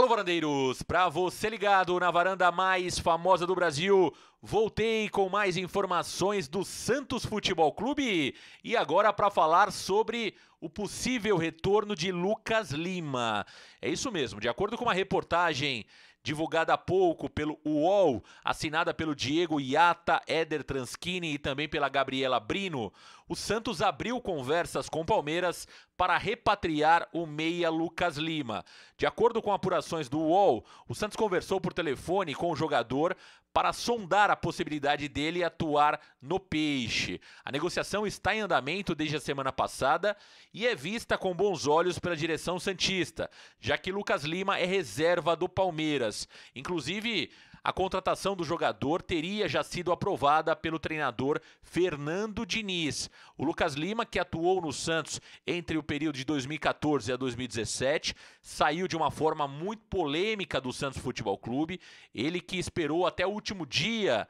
Alô, varandeiros! Para você ligado na varanda mais famosa do Brasil, voltei com mais informações do Santos Futebol Clube e agora para falar sobre o possível retorno de Lucas Lima. É isso mesmo, de acordo com uma reportagem divulgada há pouco pelo UOL, assinada pelo Diego Iata, Éder Transkini e também pela Gabriela Brino, o Santos abriu conversas com o Palmeiras para repatriar o meia Lucas Lima. De acordo com apurações do UOL, o Santos conversou por telefone com o jogador para sondar a possibilidade dele atuar no Peixe. A negociação está em andamento desde a semana passada e é vista com bons olhos pela direção Santista, já que Lucas Lima é reserva do Palmeiras. Inclusive, a contratação do jogador teria já sido aprovada pelo treinador Fernando Diniz. O Lucas Lima, que atuou no Santos entre o período de 2014 a 2017, saiu de uma forma muito polêmica do Santos Futebol Clube. Ele que esperou até o último dia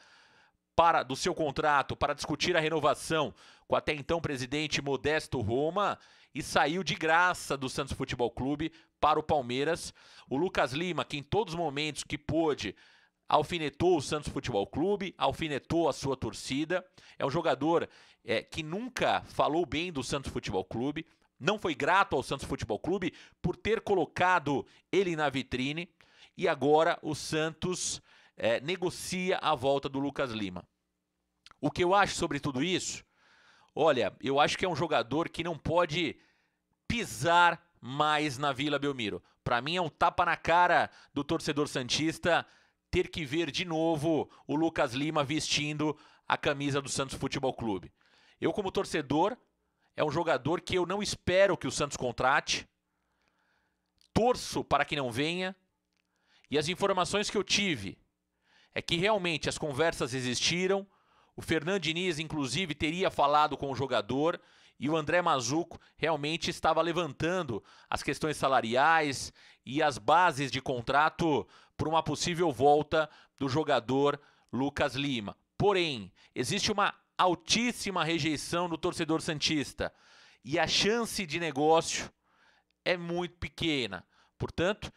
para, do seu contrato para discutir a renovação com até então presidente Modesto Roma e saiu de graça do Santos Futebol Clube para o Palmeiras. O Lucas Lima, que em todos os momentos que pôde alfinetou o Santos Futebol Clube, alfinetou a sua torcida. É um jogador é, que nunca falou bem do Santos Futebol Clube, não foi grato ao Santos Futebol Clube por ter colocado ele na vitrine. E agora o Santos é, negocia a volta do Lucas Lima. O que eu acho sobre tudo isso? Olha, eu acho que é um jogador que não pode pisar mais na Vila Belmiro. Para mim é um tapa na cara do torcedor santista ter que ver de novo o Lucas Lima vestindo a camisa do Santos Futebol Clube. Eu, como torcedor, é um jogador que eu não espero que o Santos contrate, torço para que não venha, e as informações que eu tive é que realmente as conversas existiram o Fernando Diniz, inclusive, teria falado com o jogador e o André Mazuco realmente estava levantando as questões salariais e as bases de contrato para uma possível volta do jogador Lucas Lima. Porém, existe uma altíssima rejeição do torcedor Santista e a chance de negócio é muito pequena. Portanto,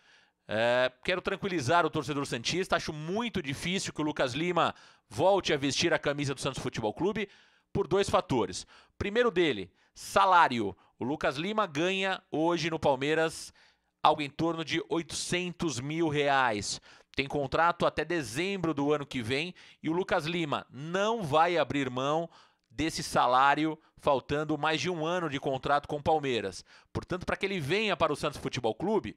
é, quero tranquilizar o torcedor Santista. Acho muito difícil que o Lucas Lima volte a vestir a camisa do Santos Futebol Clube por dois fatores. Primeiro dele, salário. O Lucas Lima ganha hoje no Palmeiras algo em torno de 800 mil reais. Tem contrato até dezembro do ano que vem e o Lucas Lima não vai abrir mão desse salário, faltando mais de um ano de contrato com o Palmeiras. Portanto, para que ele venha para o Santos Futebol Clube,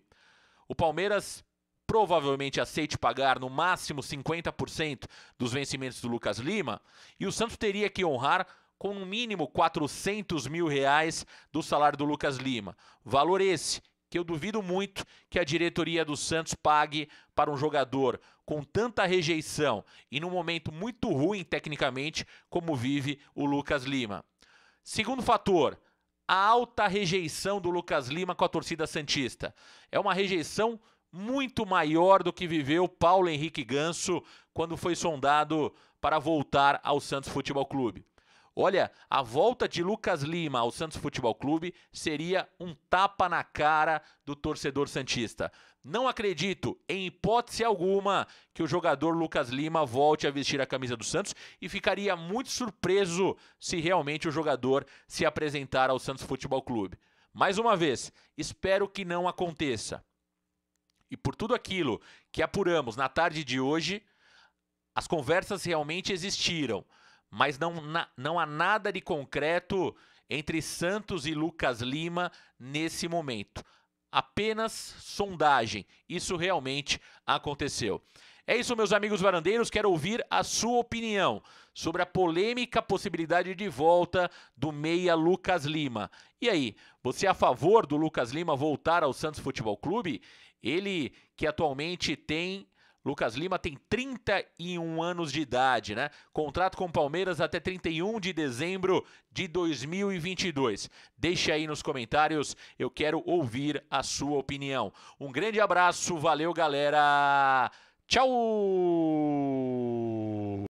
o Palmeiras provavelmente aceite pagar no máximo 50% dos vencimentos do Lucas Lima e o Santos teria que honrar com no mínimo 400 mil reais do salário do Lucas Lima. Valor esse que eu duvido muito que a diretoria do Santos pague para um jogador com tanta rejeição e num momento muito ruim tecnicamente como vive o Lucas Lima. Segundo fator, a alta rejeição do Lucas Lima com a torcida Santista. É uma rejeição muito maior do que viveu Paulo Henrique Ganso quando foi sondado para voltar ao Santos Futebol Clube. Olha, a volta de Lucas Lima ao Santos Futebol Clube seria um tapa na cara do torcedor Santista. Não acredito, em hipótese alguma, que o jogador Lucas Lima volte a vestir a camisa do Santos e ficaria muito surpreso se realmente o jogador se apresentar ao Santos Futebol Clube. Mais uma vez, espero que não aconteça. E por tudo aquilo que apuramos na tarde de hoje, as conversas realmente existiram mas não, na, não há nada de concreto entre Santos e Lucas Lima nesse momento. Apenas sondagem. Isso realmente aconteceu. É isso, meus amigos varandeiros. Quero ouvir a sua opinião sobre a polêmica possibilidade de volta do meia Lucas Lima. E aí, você é a favor do Lucas Lima voltar ao Santos Futebol Clube? Ele que atualmente tem Lucas Lima tem 31 anos de idade, né? Contrato com o Palmeiras até 31 de dezembro de 2022. Deixe aí nos comentários, eu quero ouvir a sua opinião. Um grande abraço, valeu galera. Tchau.